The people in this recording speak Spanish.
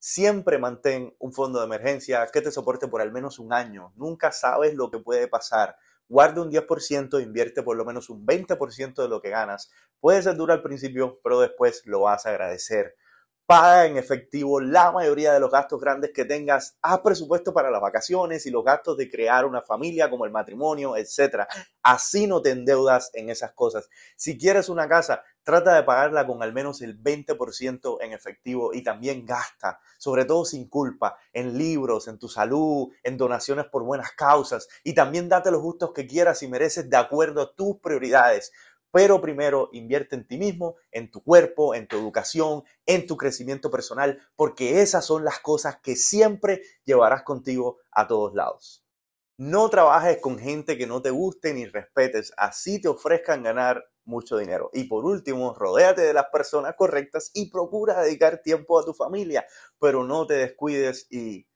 Siempre mantén un fondo de emergencia que te soporte por al menos un año. Nunca sabes lo que puede pasar. Guarda un 10%, invierte por lo menos un 20% de lo que ganas. Puede ser duro al principio, pero después lo vas a agradecer. Paga en efectivo la mayoría de los gastos grandes que tengas. Haz presupuesto para las vacaciones y los gastos de crear una familia como el matrimonio, etc. Así no te endeudas en esas cosas. Si quieres una casa, trata de pagarla con al menos el 20% en efectivo y también gasta, sobre todo sin culpa, en libros, en tu salud, en donaciones por buenas causas y también date los gustos que quieras y mereces de acuerdo a tus prioridades. Pero primero invierte en ti mismo, en tu cuerpo, en tu educación, en tu crecimiento personal, porque esas son las cosas que siempre llevarás contigo a todos lados. No trabajes con gente que no te guste ni respetes, así te ofrezcan ganar mucho dinero. Y por último, rodéate de las personas correctas y procura dedicar tiempo a tu familia, pero no te descuides y